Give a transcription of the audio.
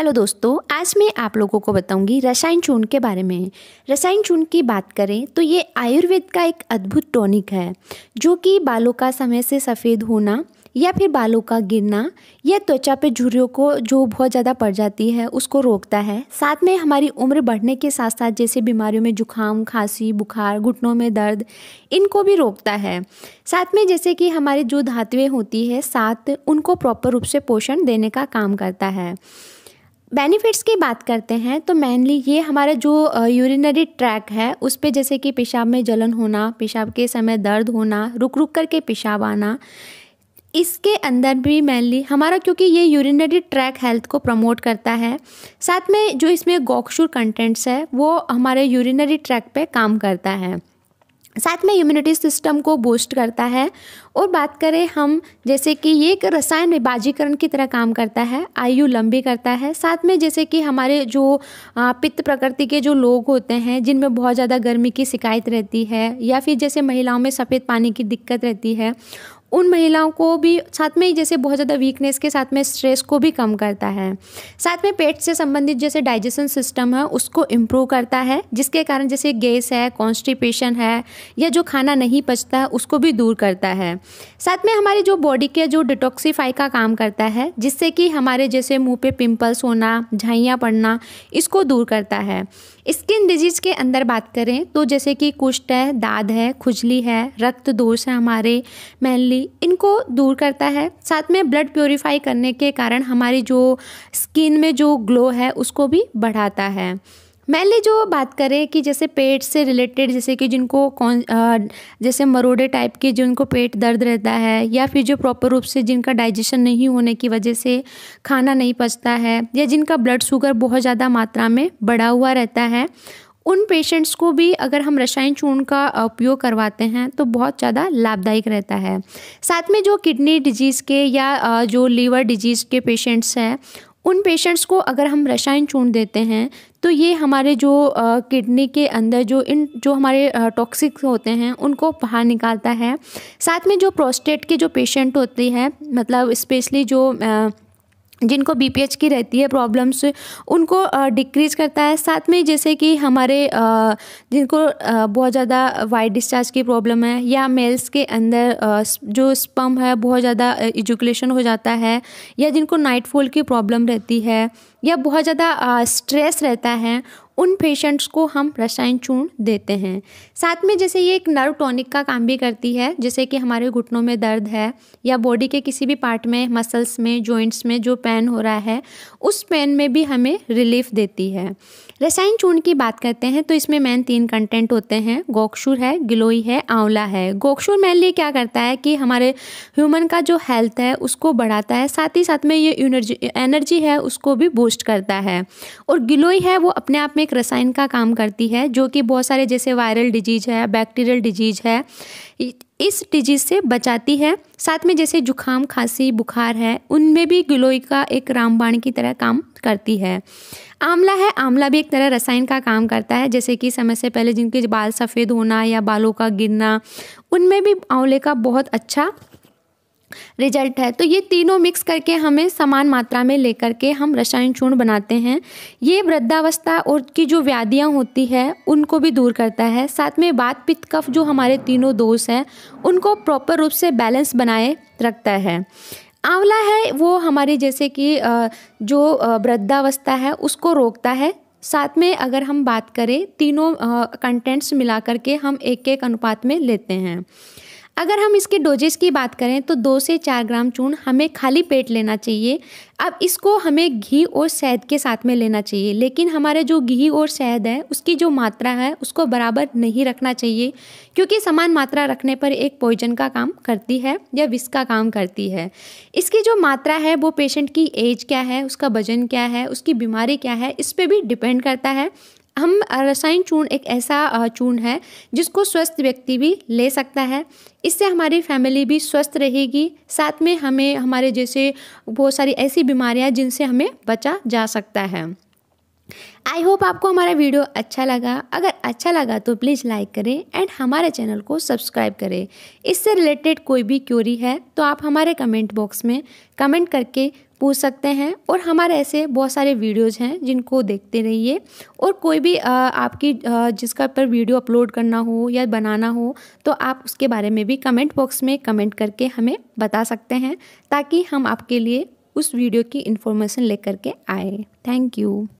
hello दोस्तों आज मैं आप लोगों को बताऊंगी रसायन चूर्ण के बारे में रसायन चूर्ण की बात करें तो ये आयुर्वेद का एक अद्भुत टॉनिक है जो कि बालों का समय से सफ़ेद होना या फिर बालों का गिरना या त्वचा पे झुर्रियों को जो बहुत ज़्यादा पड़ जाती है उसको रोकता है साथ में हमारी उम्र बढ़ने के साथ साथ जैसे बीमारियों में जुखाम खांसी बुखार घुटनों में दर्द इनको भी रोकता है साथ में जैसे कि हमारी जो धातुएँ होती है साथ उनको प्रॉपर रूप से पोषण देने का काम करता है बेनिफिट्स की बात करते हैं तो मेनली ये हमारा जो यूरिनरी ट्रैक है उस पर जैसे कि पेशाब में जलन होना पेशाब के समय दर्द होना रुक रुक करके पेशाब आना इसके अंदर भी मेनली हमारा क्योंकि ये यूरिनरी ट्रैक हेल्थ को प्रमोट करता है साथ में जो इसमें गोक्शुर कंटेंट्स है वो हमारे यूरिनरी ट्रैक पे काम करता है साथ में इम्यूनिटी सिस्टम को बूस्ट करता है और बात करें हम जैसे कि ये एक रसायन विभाजीकरण की तरह काम करता है आयु लंबी करता है साथ में जैसे कि हमारे जो पित्त प्रकृति के जो लोग होते हैं जिनमें बहुत ज़्यादा गर्मी की शिकायत रहती है या फिर जैसे महिलाओं में सफ़ेद पानी की दिक्कत रहती है उन महिलाओं को भी साथ में ही जैसे बहुत ज़्यादा वीकनेस के साथ में स्ट्रेस को भी कम करता है साथ में पेट से संबंधित जैसे डाइजेशन सिस्टम है उसको इम्प्रूव करता है जिसके कारण जैसे गैस है कॉन्स्टिपेशन है या जो खाना नहीं पचता है उसको भी दूर करता है साथ में हमारी जो बॉडी के जो डिटॉक्सीफाई का काम करता है जिससे कि हमारे जैसे मुँह पे पिम्पल्स होना झाइयाँ पड़ना इसको दूर करता है स्किन डिजीज़ के अंदर बात करें तो जैसे कि कुष्ट है दाद है खुजली है रक्त दोष है हमारे मेनली एलर्जी इनको दूर करता है साथ में ब्लड प्योरीफाई करने के कारण हमारी जो स्किन में जो ग्लो है उसको भी बढ़ाता है मैंने जो बात करें कि जैसे पेट से रिलेटेड जैसे कि जिनको कौन जैसे मरोड़े टाइप के जिनको पेट दर्द रहता है या फिर जो प्रॉपर रूप से जिनका डाइजेशन नहीं होने की वजह से खाना नहीं पचता है या जिनका ब्लड शुगर बहुत ज़्यादा मात्रा में बढ़ा हुआ रहता है उन पेशेंट्स को भी अगर हम रसायन चूर्ण का उपयोग करवाते हैं तो बहुत ज़्यादा लाभदायक रहता है साथ में जो किडनी डिजीज़ के या जो लीवर डिजीज़ के पेशेंट्स हैं उन पेशेंट्स को अगर हम रसायन चूर्ण देते हैं तो ये हमारे जो किडनी के अंदर जो इन जो हमारे टॉक्सिक होते हैं उनको बाहर निकालता है साथ में जो प्रोस्टेट के जो पेशेंट होते हैं मतलब स्पेशली जो आ, जिनको बी की रहती है प्रॉब्लम्स उनको डिक्रीज करता है साथ में जैसे कि हमारे जिनको बहुत ज़्यादा वाइड डिस्चार्ज की प्रॉब्लम है या मेल्स के अंदर जो स्पम है बहुत ज़्यादा एजुकुलेशन हो जाता है या जिनको नाइट फॉल की प्रॉब्लम रहती है या बहुत ज़्यादा स्ट्रेस रहता है उन पेशेंट्स को हम रसायन चूर्ण देते हैं साथ में जैसे ये एक नर्व टॉनिक का काम भी करती है जैसे कि हमारे घुटनों में दर्द है या बॉडी के किसी भी पार्ट में मसल्स में जॉइंट्स में जो पेन हो रहा है उस पेन में भी हमें रिलीफ देती है रसायन चूर्ण की बात करते हैं तो इसमें मैन तीन कंटेंट होते हैं गोक्षुर है गिलोई है आंवला है गोक्षुर मेनली क्या करता है कि हमारे ह्यूमन का जो हेल्थ है उसको बढ़ाता है साथ ही साथ में ये एनर्जी एनर्जी है उसको भी बूस्ट संतुष्ट करता है और गिलोई है वो अपने आप में एक रसायन का काम करती है जो कि बहुत सारे जैसे वायरल डिजीज है बैक्टीरियल डिजीज है इस डिजीज से बचाती है साथ में जैसे जुखाम खांसी बुखार है उनमें भी गिलोई का एक रामबाण की तरह काम करती है आंवला है आंवला भी एक तरह रसायन का काम करता है जैसे कि समय से पहले जिनके बाल सफ़ेद होना या बालों का गिरना उनमें भी आंवले का बहुत अच्छा रिजल्ट है तो ये तीनों मिक्स करके हमें समान मात्रा में लेकर के हम रसायन चूर्ण बनाते हैं ये वृद्धावस्था और की जो व्याधियाँ होती है उनको भी दूर करता है साथ में बात पित्त कफ जो हमारे तीनों दोष हैं उनको प्रॉपर रूप से बैलेंस बनाए रखता है आंवला है वो हमारे जैसे कि जो वृद्धावस्था है उसको रोकता है साथ में अगर हम बात करें तीनों कंटेंट्स मिला करके हम एक एक अनुपात में लेते हैं अगर हम इसके डोजेस की बात करें तो दो से चार ग्राम चूर्ण हमें खाली पेट लेना चाहिए अब इसको हमें घी और शहद के साथ में लेना चाहिए लेकिन हमारे जो घी और शहद है उसकी जो मात्रा है उसको बराबर नहीं रखना चाहिए क्योंकि समान मात्रा रखने पर एक पॉइजन का काम करती है या विष का काम करती है इसकी जो मात्रा है वो पेशेंट की एज क्या है उसका वजन क्या है उसकी बीमारी क्या है इस पर भी डिपेंड करता है हम रसायन चूर्ण एक ऐसा चूर्ण है जिसको स्वस्थ व्यक्ति भी ले सकता है इससे हमारी फैमिली भी स्वस्थ रहेगी साथ में हमें हमारे जैसे बहुत सारी ऐसी बीमारियां जिनसे हमें बचा जा सकता है आई होप आपको हमारा वीडियो अच्छा लगा अगर अच्छा लगा तो प्लीज़ लाइक करें एंड हमारे चैनल को सब्सक्राइब करें इससे रिलेटेड कोई भी क्योरी है तो आप हमारे कमेंट बॉक्स में कमेंट करके पूछ सकते हैं और हमारे ऐसे बहुत सारे वीडियोज़ हैं जिनको देखते रहिए और कोई भी आपकी जिसका पर वीडियो अपलोड करना हो या बनाना हो तो आप उसके बारे में भी कमेंट बॉक्स में कमेंट करके हमें बता सकते हैं ताकि हम आपके लिए उस वीडियो की इन्फॉर्मेशन लेकर के आए थैंक यू